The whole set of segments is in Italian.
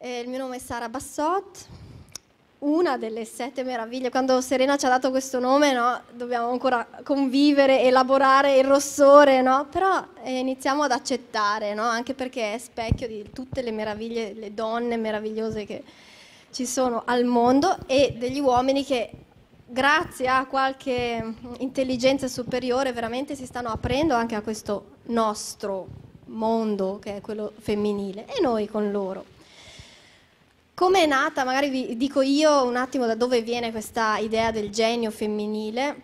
Eh, il mio nome è Sara Bassot, una delle sette meraviglie. Quando Serena ci ha dato questo nome, no, dobbiamo ancora convivere, elaborare il rossore, no? però eh, iniziamo ad accettare, no? anche perché è specchio di tutte le meraviglie, le donne meravigliose che ci sono al mondo e degli uomini che grazie a qualche intelligenza superiore veramente si stanno aprendo anche a questo nostro mondo che è quello femminile e noi con loro. Come è nata, magari vi dico io un attimo da dove viene questa idea del genio femminile.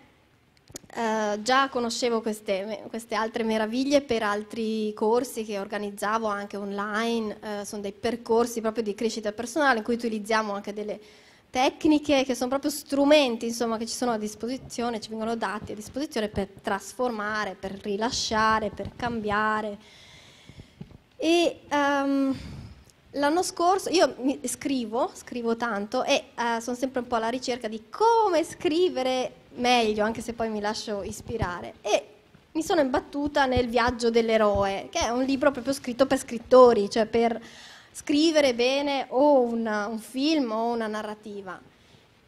Eh, già conoscevo queste, queste, altre meraviglie per altri corsi che organizzavo anche online, eh, sono dei percorsi proprio di crescita personale in cui utilizziamo anche delle tecniche che sono proprio strumenti insomma, che ci sono a disposizione, ci vengono dati a disposizione per trasformare, per rilasciare, per cambiare. E, um, L'anno scorso io scrivo, scrivo tanto e eh, sono sempre un po' alla ricerca di come scrivere meglio, anche se poi mi lascio ispirare. E mi sono imbattuta nel Viaggio dell'eroe, che è un libro proprio scritto per scrittori, cioè per scrivere bene o una, un film o una narrativa.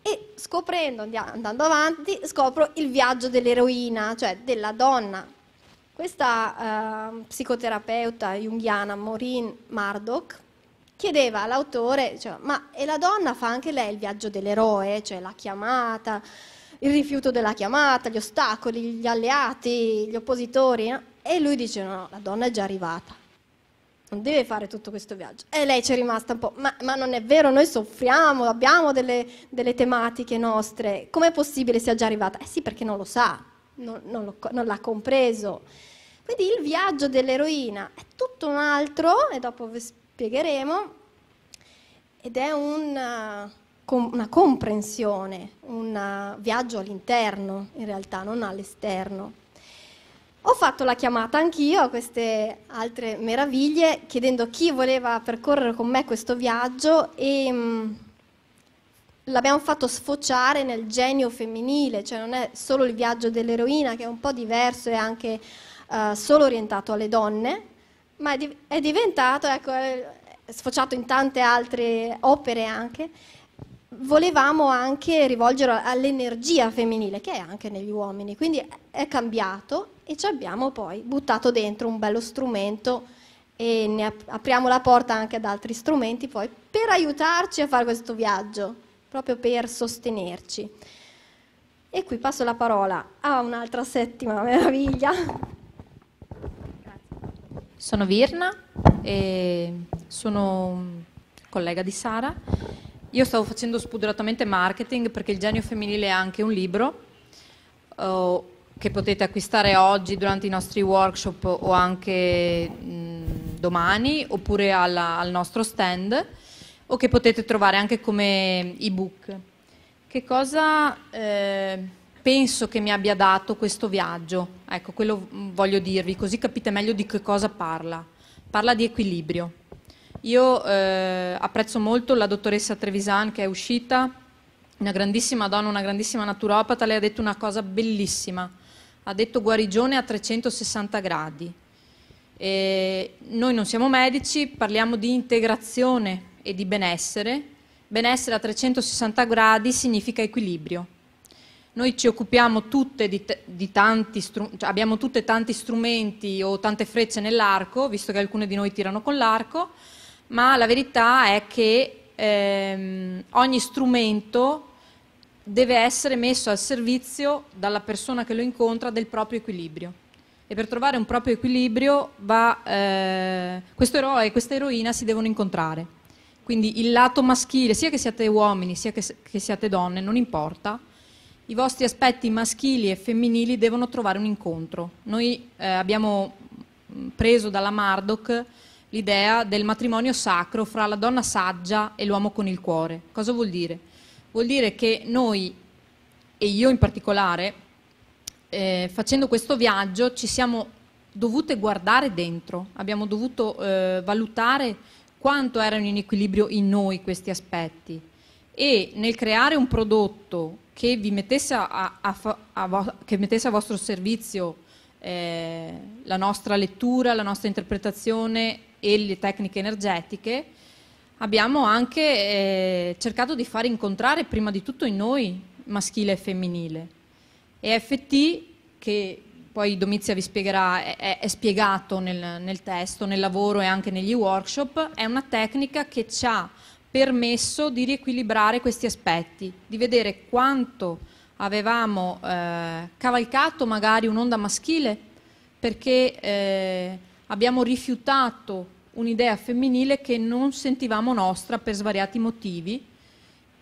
E scoprendo, andando avanti, scopro il viaggio dell'eroina, cioè della donna. Questa eh, psicoterapeuta junghiana Maureen Murdoch chiedeva all'autore, cioè, ma e la donna fa anche lei il viaggio dell'eroe, cioè la chiamata, il rifiuto della chiamata, gli ostacoli, gli alleati, gli oppositori, no? E lui dice no, no, la donna è già arrivata, non deve fare tutto questo viaggio. E lei ci è rimasta un po', ma, ma, non è vero, noi soffriamo, abbiamo delle, delle tematiche nostre, com'è possibile sia già arrivata? Eh sì, perché non lo sa, non, non, lo, non l'ha compreso. Quindi il viaggio dell'eroina è tutto un altro, e dopo vi spiego spiegheremo, ed è una, eh, una comprensione, un eh, viaggio all'interno, in realtà, non all'esterno. Ho fatto la chiamata anch'io a queste altre meraviglie, chiedendo chi voleva percorrere con me questo viaggio e mh, mm, l'abbiamo fatto sfociare nel genio femminile, cioè non è solo il viaggio dell'eroina che è un po' diverso e anche uh, solo orientato alle donne, ma è, div- è diventato, ecco, è sfociato in tante altre opere anche, volevamo anche rivolgere all'energia femminile che è anche negli uomini, quindi è cambiato e ci abbiamo poi buttato dentro un bello strumento e ne ap- apriamo la porta anche ad altri strumenti poi per aiutarci a fare questo viaggio, proprio per sostenerci. E qui passo la parola a un'altra settima meraviglia sono Virna e sono collega di Sara. Io stavo facendo spudoratamente marketing perché Il genio femminile è anche un libro oh, che potete acquistare oggi durante i nostri workshop o anche mh, domani oppure alla, al nostro stand o che potete trovare anche come ebook. Che cosa... Eh, penso che mi abbia dato questo viaggio. Ecco, quello voglio dirvi, così capite meglio di che cosa parla. Parla di equilibrio. Io eh, apprezzo molto la dottoressa Trevisan che è uscita, una grandissima donna, una grandissima naturopata, lei ha detto una cosa bellissima. Ha detto guarigione a 360 gradi. E noi non siamo medici, parliamo di integrazione e di benessere. Benessere a 360 gradi significa equilibrio. Noi ci occupiamo tutte di, di tanti, cioè abbiamo tutte tanti strumenti o tante frecce nell'arco, visto che alcune di noi tirano con l'arco, ma la verità è che ehm, ogni strumento deve essere messo al servizio dalla persona che lo incontra del proprio equilibrio. E per trovare un proprio equilibrio va, eh, questo eroe e questa eroina si devono incontrare. Quindi il lato maschile, sia che siate uomini, sia che, che siate donne, non importa, i vostri aspetti maschili e femminili devono trovare un incontro. Noi eh, abbiamo mm, preso dalla Mardoc l'idea del matrimonio sacro fra la donna saggia e l'uomo con il cuore. Cosa vuol dire? Vuol dire che noi, e io in particolare, eh, facendo questo viaggio ci siamo dovute guardare dentro, abbiamo dovuto eh, valutare quanto erano in equilibrio in noi questi aspetti e nel creare un prodotto che vi mettesse a, a, a, che mettesse a vostro servizio eh, la nostra lettura, la nostra interpretazione e le tecniche energetiche, abbiamo anche eh, cercato di far incontrare prima di tutto in noi maschile e femminile. E FT, che poi Domizia vi spiegherà, è, è spiegato nel, nel, testo, nel lavoro e anche negli workshop, è una tecnica che ci ha permesso di riequilibrare questi aspetti, di vedere quanto avevamo eh, cavalcato magari un'onda maschile perché eh, abbiamo rifiutato un'idea femminile che non sentivamo nostra per svariati motivi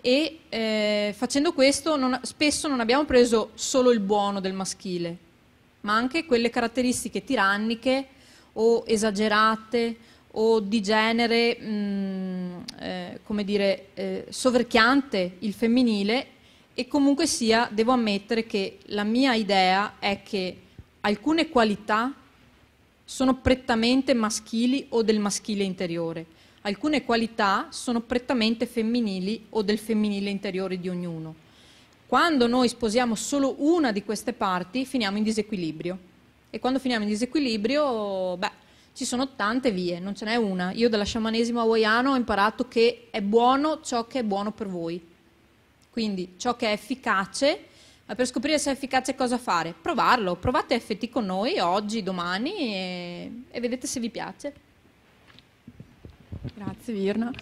e eh, facendo questo non, spesso non abbiamo preso solo il buono del maschile, ma anche quelle caratteristiche tiranniche o esagerate o di genere, mh, mm, eh, come dire, eh, soverchiante il femminile e comunque sia, devo ammettere che la mia idea è che alcune qualità sono prettamente maschili o del maschile interiore, alcune qualità sono prettamente femminili o del femminile interiore di ognuno. Quando noi sposiamo solo una di queste parti, finiamo in disequilibrio. E quando finiamo in disequilibrio, beh, ci sono tante vie, non ce n'è una. Io dalla sciamanesimo hawaiano ho imparato che è buono ciò che è buono per voi. Quindi ciò che è efficace, ma per scoprire se è efficace cosa fare? Provarlo, provate FT con noi oggi, domani e, e vedete se vi piace. Grazie Virna.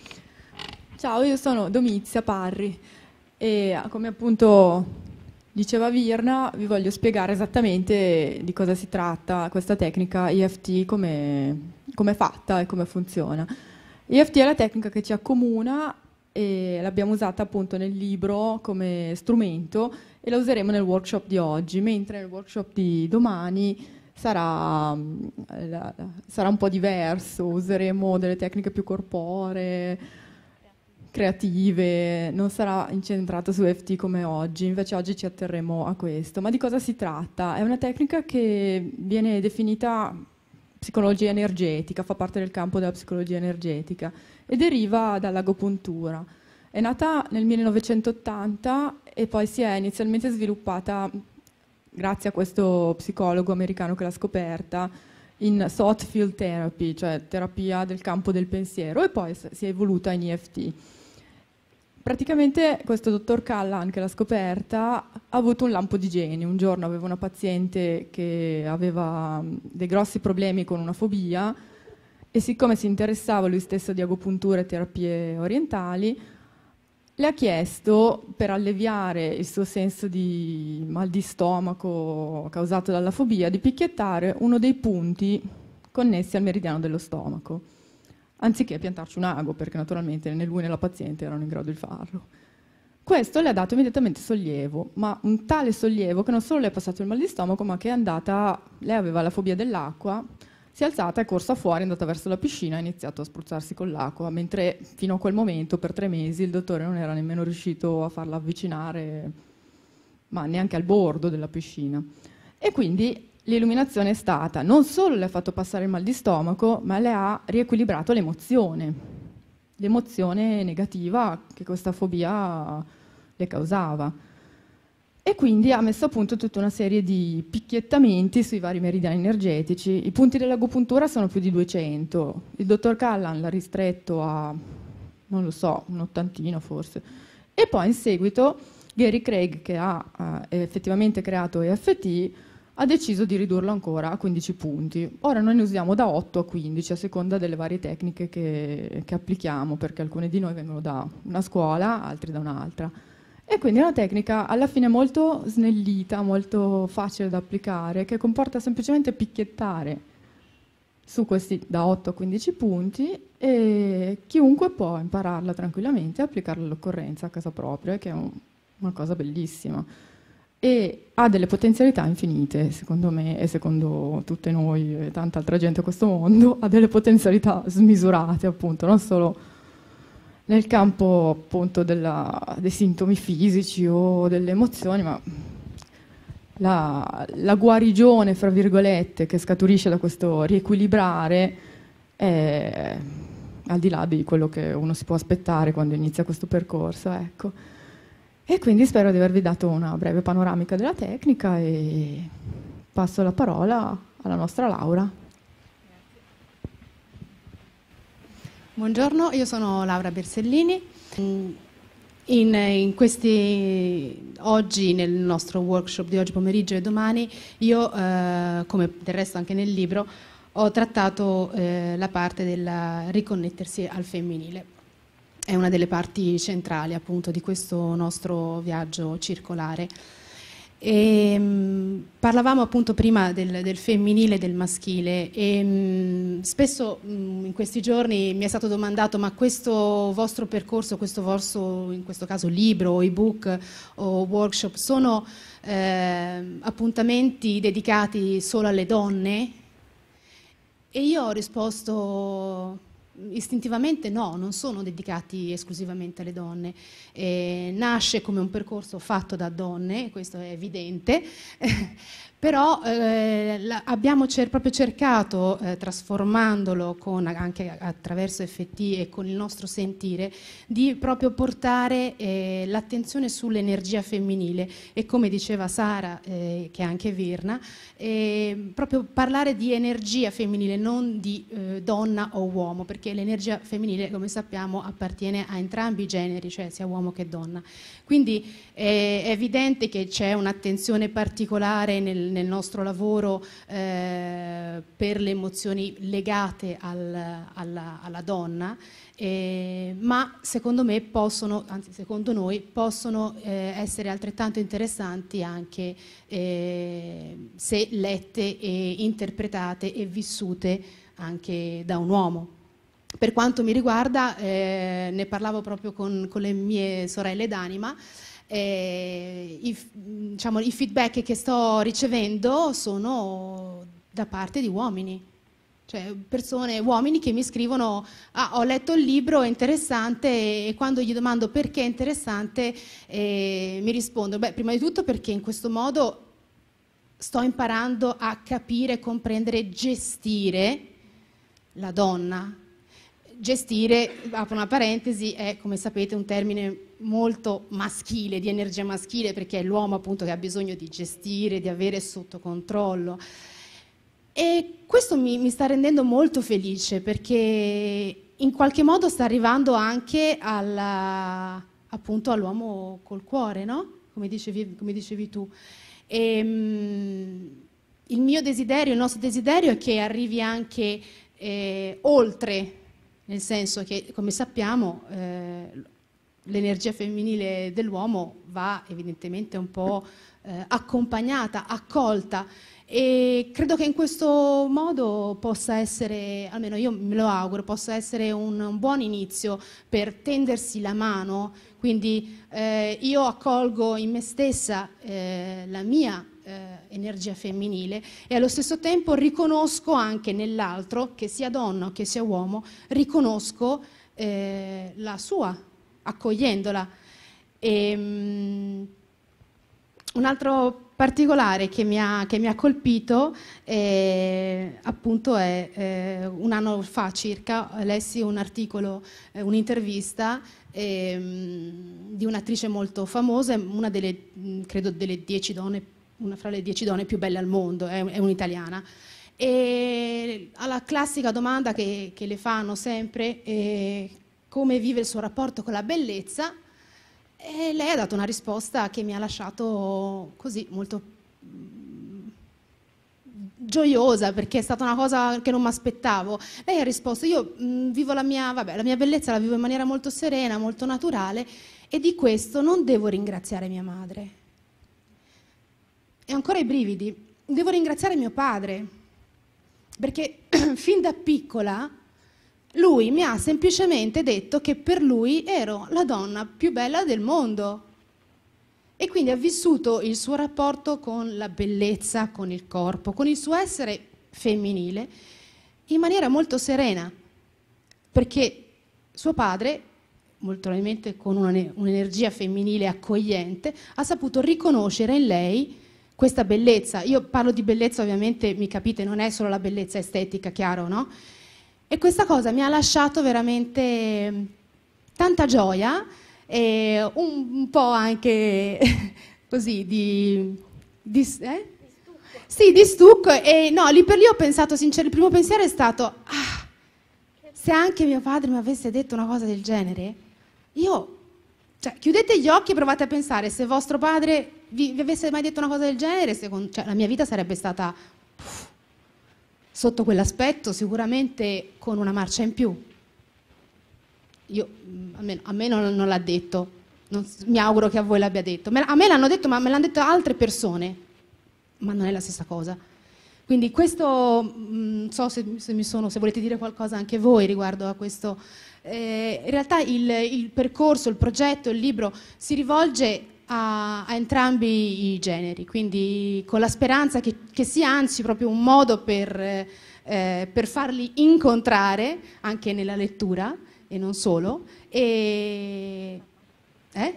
Ciao, io sono Domizia Parri e come appunto Diceva Virna, vi voglio spiegare esattamente di cosa si tratta questa tecnica EFT, come è fatta e come funziona. EFT è la tecnica che ci accomuna e l'abbiamo usata appunto nel libro come strumento e la useremo nel workshop di oggi, mentre nel workshop di domani sarà, mm, sarà un po' diverso, useremo delle tecniche più corporee, creative, non sarà incentrata su FT come oggi, invece oggi ci atterremo a questo. Ma di cosa si tratta? È una tecnica che viene definita psicologia energetica, fa parte del campo della psicologia energetica e deriva dall'agopuntura. È nata nel 1980 e poi si è inizialmente sviluppata, grazie a questo psicologo americano che l'ha scoperta, in thought field therapy, cioè terapia del campo del pensiero, e poi si è evoluta in EFT. Praticamente questo dottor Callan, che l'ha scoperta, ha avuto un lampo di genio. Un giorno aveva una paziente che aveva mm, dei grossi problemi con una fobia e siccome si interessava lui stesso di agopuntura e terapie orientali, le ha chiesto per alleviare il suo senso di mal di stomaco causato dalla fobia di picchiettare uno dei punti connessi al meridiano dello stomaco anziché piantarci un ago, perché naturalmente né lui né la paziente erano in grado di farlo. Questo le ha dato immediatamente sollievo, ma un tale sollievo che non solo le è passato il mal di stomaco, ma che è andata, lei aveva la fobia dell'acqua, si è alzata, è corsa fuori, è andata verso la piscina, e ha iniziato a spruzzarsi con l'acqua, mentre fino a quel momento, per tre mesi, il dottore non era nemmeno riuscito a farla avvicinare, ma neanche al bordo della piscina. E quindi l'illuminazione è stata non solo le ha fatto passare il mal di stomaco, ma le ha riequilibrato l'emozione, l'emozione negativa che questa fobia le causava. E quindi ha messo a punto tutta una serie di picchiettamenti sui vari meridiani energetici. I punti dell'agopuntura sono più di 200. Il dottor Callan l'ha ristretto a, non lo so, un'ottantina forse. E poi in seguito Gary Craig, che ha eh, effettivamente creato EFT, ha deciso di ridurlo ancora a 15 punti. Ora noi ne usiamo da 8 a 15 a seconda delle varie tecniche che, che applichiamo, perché alcune di noi vengono da una scuola, altri da un'altra. E quindi è una tecnica alla fine molto snellita, molto facile da applicare, che comporta semplicemente picchiettare su questi da 8 a 15 punti e chiunque può impararla tranquillamente e applicarla all'occorrenza a casa propria, che è un, una cosa bellissima e ha delle potenzialità infinite, secondo me e secondo tutte noi e tanta altra gente in questo mondo, ha delle potenzialità smisurate appunto, non solo nel campo appunto della, dei sintomi fisici o delle emozioni, ma la, la, guarigione, fra virgolette, che scaturisce da questo riequilibrare è al di là di quello che uno si può aspettare quando inizia questo percorso. Ecco. E quindi spero di avervi dato una breve panoramica della tecnica e passo la parola alla nostra Laura. Buongiorno, io sono Laura Bersellini. In, in questi, oggi, nel nostro workshop di oggi pomeriggio e domani, io, eh, come del resto anche nel libro, ho trattato eh, la parte del riconnettersi al femminile è una delle parti centrali appunto di questo nostro viaggio circolare. E, ehm, mh, parlavamo appunto prima del, del femminile e del maschile e mh, mm, spesso mh, mm, in questi giorni mi è stato domandato ma questo vostro percorso, questo vostro in questo caso libro, ebook o workshop sono eh, appuntamenti dedicati solo alle donne? E io ho risposto istintivamente no, non sono dedicati esclusivamente alle donne. Eh, nasce come un percorso fatto da donne, questo è evidente, però eh, abbiamo cer proprio cercato, eh, trasformandolo con, anche attraverso FT e con il nostro sentire, di proprio portare eh, l'attenzione sull'energia femminile e come diceva Sara, eh, che è anche Virna, eh, proprio parlare di energia femminile, non di eh, donna o uomo, perché l'energia femminile, come sappiamo, appartiene a entrambi i generi, cioè sia uomo che donna. Quindi è evidente che c'è un'attenzione particolare nel nel nostro lavoro eh, per le emozioni legate al, alla, alla, donna, eh, ma secondo me possono, anzi secondo noi, possono eh, essere altrettanto interessanti anche eh, se lette e interpretate e vissute anche da un uomo. Per quanto mi riguarda, eh, ne parlavo proprio con, con le mie sorelle d'anima, eh, i, diciamo, i feedback che sto ricevendo sono da parte di uomini cioè persone, uomini che mi scrivono ah, ho letto il libro, è interessante e quando gli domando perché è interessante eh, mi rispondono, beh prima di tutto perché in questo modo sto imparando a capire, comprendere, gestire la donna gestire, apro una parentesi, è come sapete un termine molto maschile, di energia maschile, perché è l'uomo appunto che ha bisogno di gestire, di avere sotto controllo. E questo mi, mi sta rendendo molto felice perché in qualche modo sta arrivando anche alla, appunto all'uomo col cuore, no? come, dicevi, come dicevi, tu. E, ehm, mh, il mio desiderio, il nostro desiderio è che arrivi anche eh, oltre nel senso che, come sappiamo, eh, l'energia femminile dell'uomo va evidentemente un po' eh, accompagnata, accolta e credo che in questo modo possa essere, almeno io me lo auguro, possa essere un, un buon inizio per tendersi la mano, quindi eh, io accolgo in me stessa eh, la mia eh, energia femminile e allo stesso tempo riconosco anche nell'altro, che sia donna o che sia uomo, riconosco eh, la sua, accogliendola. E, um, un altro particolare che mi ha, che mi ha colpito eh, appunto è eh, un anno fa circa lessi un articolo, eh, un'intervista ehm, di un'attrice molto famosa, una delle, mm, credo, delle dieci donne più una fra le dieci donne più belle al mondo, è, un'italiana. E alla classica domanda che, che le fanno sempre, eh, come vive il suo rapporto con la bellezza, e lei ha dato una risposta che mi ha lasciato così molto mm, gioiosa perché è stata una cosa che non mi aspettavo. Lei ha risposto: Io mh, mm, vivo la mia, vabbè, la mia bellezza, la vivo in maniera molto serena, molto naturale e di questo non devo ringraziare mia madre e ancora i brividi, devo ringraziare mio padre, perché fin da piccola lui mi ha semplicemente detto che per lui ero la donna più bella del mondo. E quindi ha vissuto il suo rapporto con la bellezza, con il corpo, con il suo essere femminile, in maniera molto serena, perché suo padre, molto probabilmente con un'energia femminile accogliente, ha saputo riconoscere in lei questa bellezza. Io parlo di bellezza ovviamente, mi capite, non è solo la bellezza estetica, chiaro, no? E questa cosa mi ha lasciato veramente mm, tanta gioia e un, un po' anche così di... di eh? Sì, di stucco e no, lì per lì ho pensato sincero, il primo pensiero è stato, ah, se anche mio padre mi avesse detto una cosa del genere, io, cioè, chiudete gli occhi e provate a pensare se vostro padre vi, vi avesse mai detto una cosa del genere, secondo, cioè, la mia vita sarebbe stata pff, sotto quell'aspetto sicuramente con una marcia in più. Io, a, me, a me non, non l'ha detto, non, mi auguro che a voi l'abbia detto. A me l'hanno detto, ma me l'hanno detto altre persone, ma non è la stessa cosa. Quindi questo, non so se, se, sono, se, volete dire qualcosa anche voi riguardo a questo. Eh, in realtà il, il, percorso, il progetto, il libro si rivolge a, a, entrambi i generi, quindi con la speranza che, che sia anzi proprio un modo per, eh, per, farli incontrare anche nella lettura e non solo. E, eh?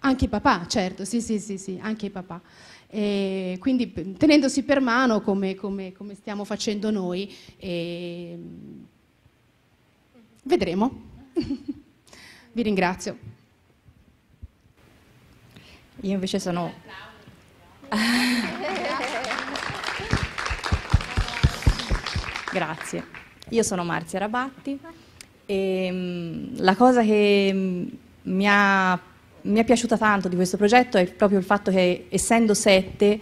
Anche papà, certo, sì, sì, sì, sì anche papà. E quindi tenendosi per mano come, come, come stiamo facendo noi, e... vedremo. Vi ringrazio. Io invece sono... Grazie. Io sono Marzia Rabatti e mm, la cosa che mm, mi, ha, mi è piaciuta tanto di questo progetto è proprio il fatto che essendo sette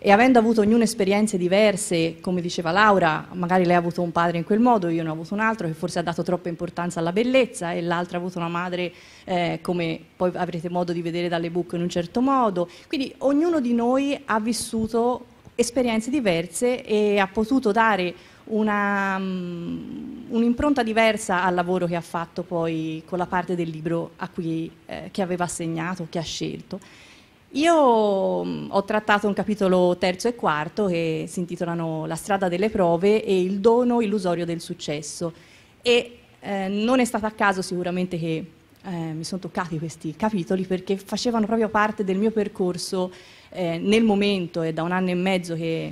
e avendo avuto ognuno esperienze diverse, come diceva Laura, magari lei ha avuto un padre in quel modo, io ne ho avuto un altro che forse ha dato troppa importanza alla bellezza e l'altra ha avuto una madre eh, come poi avrete modo di vedere dalle book in un certo modo. Quindi ognuno di noi ha vissuto esperienze diverse e ha potuto dare una, um, un'impronta diversa al lavoro che ha fatto poi con la parte del libro a cui, eh, che aveva assegnato, che ha scelto. Io mm, ho trattato un capitolo terzo e quarto che si intitolano La strada delle prove e il dono illusorio del successo e eh, non è stato a caso sicuramente che eh, mi sono toccati questi capitoli perché facevano proprio parte del mio percorso eh, nel momento e da un anno e mezzo che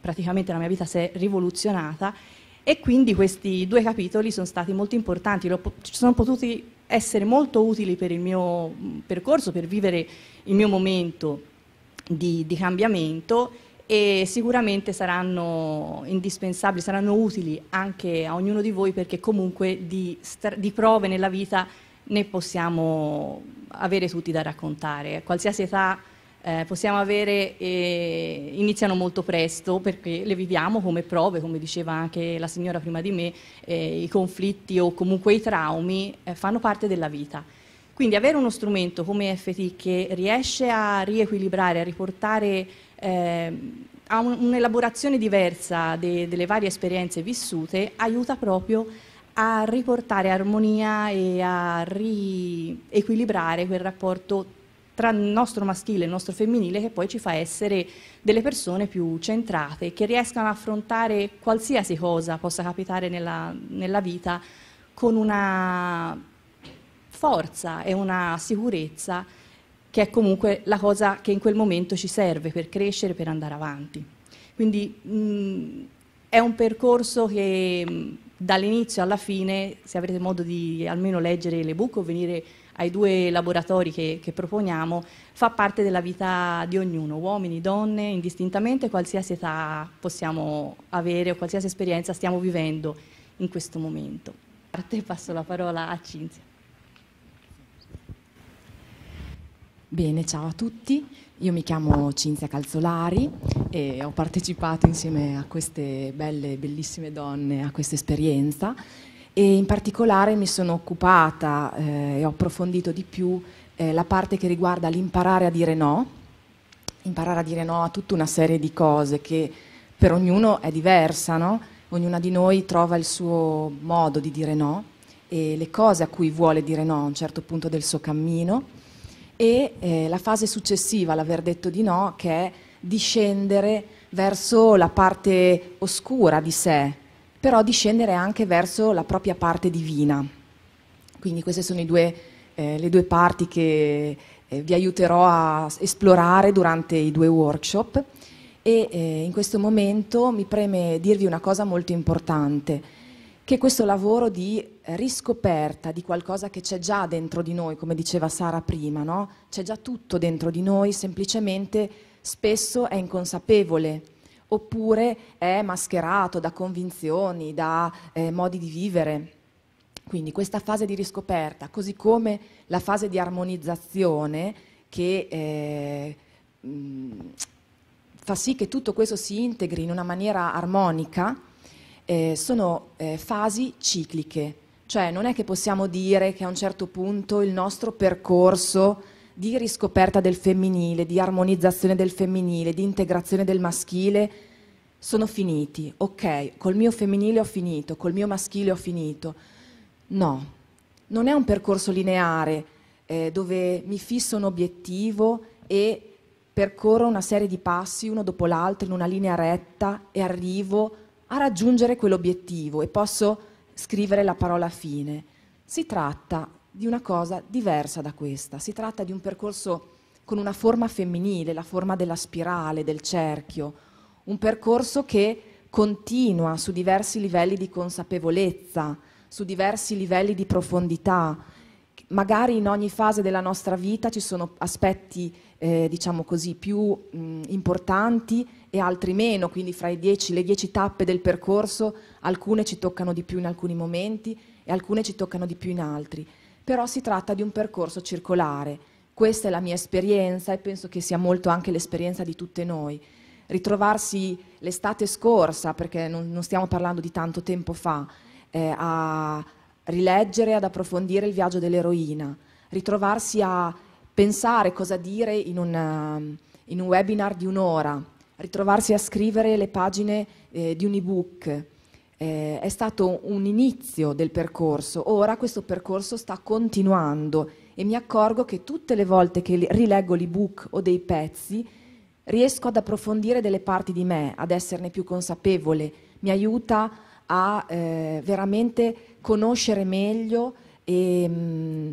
praticamente la mia vita si è rivoluzionata e quindi questi due capitoli sono stati molto importanti, ci sono potuti essere molto utili per il mio mm, percorso, per vivere il mio momento di, di cambiamento e sicuramente saranno indispensabili, saranno utili anche a ognuno di voi perché comunque di, di prove nella vita ne possiamo avere tutti da raccontare, a qualsiasi età eh, possiamo avere, eh, iniziano molto presto perché le viviamo come prove, come diceva anche la signora prima di me, eh, i conflitti o comunque i traumi eh, fanno parte della vita. Quindi avere uno strumento come FT che riesce a riequilibrare, a riportare eh, a un'elaborazione diversa de, delle varie esperienze vissute, aiuta proprio a riportare armonia e a riequilibrare quel rapporto tra il nostro maschile e il nostro femminile che poi ci fa essere delle persone più centrate, che riescano a affrontare qualsiasi cosa possa capitare nella, nella vita con una forza e una sicurezza che è comunque la cosa che in quel momento ci serve per crescere, per andare avanti. Quindi mh, mm, è un percorso che mh, mm, dall'inizio alla fine, se avrete modo di almeno leggere le book o venire ai due laboratori che, che proponiamo, fa parte della vita di ognuno, uomini, donne, indistintamente qualsiasi età possiamo avere o qualsiasi esperienza stiamo vivendo in questo momento. A te Passo la parola a Cinzia. Bene, ciao a tutti. Io mi chiamo Cinzia Calzolari e ho partecipato insieme a queste belle, bellissime donne a questa esperienza e in particolare mi sono occupata eh, e ho approfondito di più eh, la parte che riguarda l'imparare a dire no, imparare a dire no a tutta una serie di cose che per ognuno è diversa, no? ognuna di noi trova il suo modo di dire no e le cose a cui vuole dire no a un certo punto del suo cammino e eh, la fase successiva all'aver detto di no che è discendere verso la parte oscura di sé, però di scendere anche verso la propria parte divina. Quindi queste sono due, eh, le due parti che eh, vi aiuterò a esplorare durante i due workshop e eh, in questo momento mi preme dirvi una cosa molto importante, che questo lavoro di riscoperta di qualcosa che c'è già dentro di noi, come diceva Sara prima, no? c'è già tutto dentro di noi, semplicemente spesso è inconsapevole oppure è mascherato da convinzioni, da eh, modi di vivere. Quindi questa fase di riscoperta, così come la fase di armonizzazione che eh, mm, fa sì che tutto questo si integri in una maniera armonica, eh, sono eh, fasi cicliche, cioè non è che possiamo dire che a un certo punto il nostro percorso di riscoperta del femminile, di armonizzazione del femminile, di integrazione del maschile, sono finiti. Ok, col mio femminile ho finito, col mio maschile ho finito. No, non è un percorso lineare eh, dove mi fisso un obiettivo e percorro una serie di passi uno dopo l'altro in una linea retta e arrivo a raggiungere quell'obiettivo e posso scrivere la parola fine. Si tratta di una cosa diversa da questa. Si tratta di un percorso con una forma femminile, la forma della spirale, del cerchio, un percorso che continua su diversi livelli di consapevolezza, su diversi livelli di profondità. Magari in ogni fase della nostra vita ci sono aspetti, eh, diciamo così, più mh, importanti e altri meno, quindi fra dieci, le dieci tappe del percorso alcune ci toccano di più in alcuni momenti e alcune ci toccano di più in altri però si tratta di un percorso circolare. Questa è la mia esperienza e penso che sia molto anche l'esperienza di tutte noi. Ritrovarsi l'estate scorsa, perché non, non stiamo parlando di tanto tempo fa, eh, a rileggere, ad approfondire il viaggio dell'eroina, ritrovarsi a pensare cosa dire in un, eh, in un webinar di un'ora, ritrovarsi a scrivere le pagine eh, di un ebook eh, è stato un inizio del percorso, ora questo percorso sta continuando e mi accorgo che tutte le volte che rileggo l'ebook o dei pezzi riesco ad approfondire delle parti di me, ad esserne più consapevole, mi aiuta a eh, veramente conoscere meglio e mh, mm,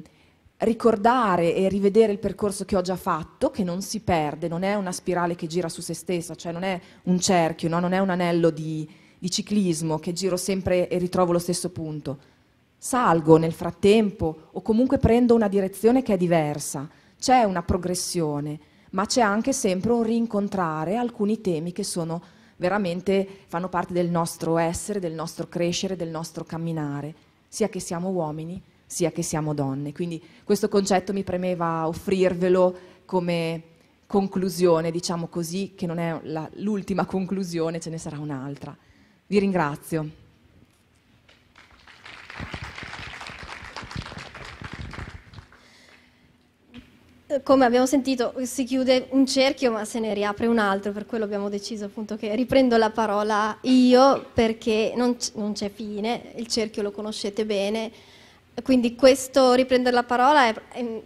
ricordare e rivedere il percorso che ho già fatto, che non si perde, non è una spirale che gira su se stessa, cioè non è un cerchio, no? non è un anello di, di ciclismo, che giro sempre e ritrovo lo stesso punto. Salgo nel frattempo o comunque prendo una direzione che è diversa, c'è una progressione, ma c'è anche sempre un rincontrare alcuni temi che sono veramente fanno parte del nostro essere, del nostro crescere, del nostro camminare, sia che siamo uomini sia che siamo donne. Quindi questo concetto mi premeva offrirvelo come conclusione, diciamo così, che non è la, l'ultima conclusione, ce ne sarà un'altra. Vi ringrazio. Come abbiamo sentito, si chiude un cerchio ma se ne riapre un altro, per quello abbiamo deciso appunto che riprendo la parola io perché non, non c'è fine, il cerchio lo conoscete bene quindi questo riprendere la parola è,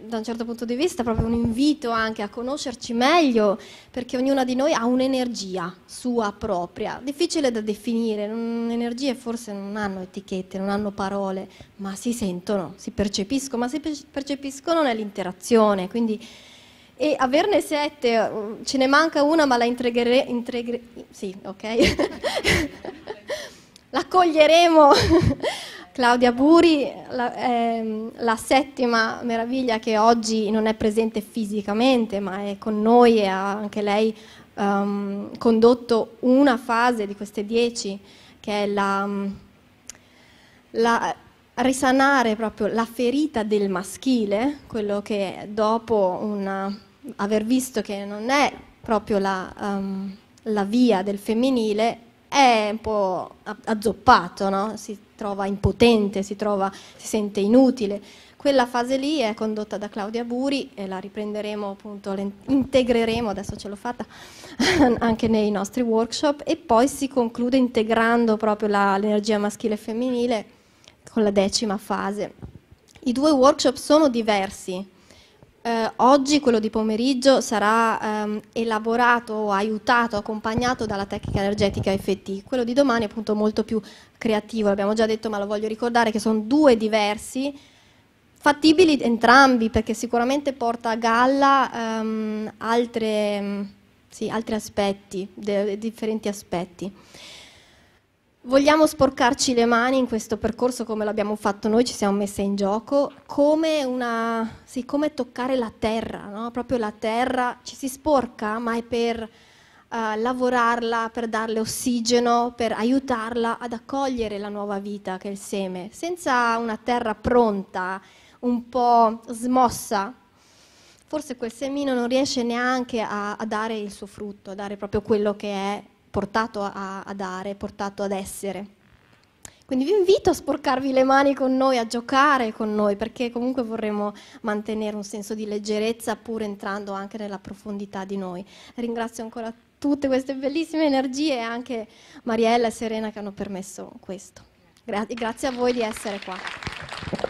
da un certo punto di vista, proprio un invito anche a conoscerci meglio, perché ognuna di noi ha un'energia sua propria, difficile da definire, energie forse non hanno etichette, non hanno parole, ma si sentono, si percepiscono, ma si percepiscono nell'interazione, quindi e averne sette, uh, ce ne manca una ma la intrigheremo, intrigre, sì, ok, la coglieremo Claudia Buri, la, eh, la, settima meraviglia che oggi non è presente fisicamente, ma è con noi e ha anche lei um, condotto una fase di queste dieci, che è la, mm, la, risanare proprio la ferita del maschile, quello che dopo una, aver visto che non è proprio la, um, la via del femminile, è un po' azzoppato, no? si trova impotente, si, trova, si sente inutile. Quella fase lì è condotta da Claudia Buri e la riprenderemo appunto, la integreremo, adesso ce l'ho fatta, anche nei nostri workshop e poi si conclude integrando proprio la, l'energia maschile e femminile con la decima fase. I due workshop sono diversi, eh, oggi, quello di pomeriggio, sarà ehm, elaborato, aiutato, accompagnato dalla tecnica energetica FT. Quello di domani è appunto molto più creativo, l'abbiamo già detto ma lo voglio ricordare che sono due diversi, fattibili entrambi perché sicuramente porta a galla ehm, altre, sì, altri aspetti, de, differenti aspetti. Vogliamo sporcarci le mani in questo percorso come l'abbiamo fatto noi, ci siamo messe in gioco, come, una, sì, come toccare la terra, no? proprio la terra ci si sporca, ma è per uh, lavorarla, per darle ossigeno, per aiutarla ad accogliere la nuova vita che è il seme. Senza una terra pronta, un po' smossa, forse quel semino non riesce neanche a, a dare il suo frutto, a dare proprio quello che è portato a, a dare, portato ad essere. Quindi vi invito a sporcarvi le mani con noi, a giocare con noi, perché comunque vorremmo mantenere un senso di leggerezza pur entrando anche nella profondità di noi. Ringrazio ancora tutte queste bellissime energie e anche Mariella e Serena che hanno permesso questo. Gra- grazie a voi di essere qua.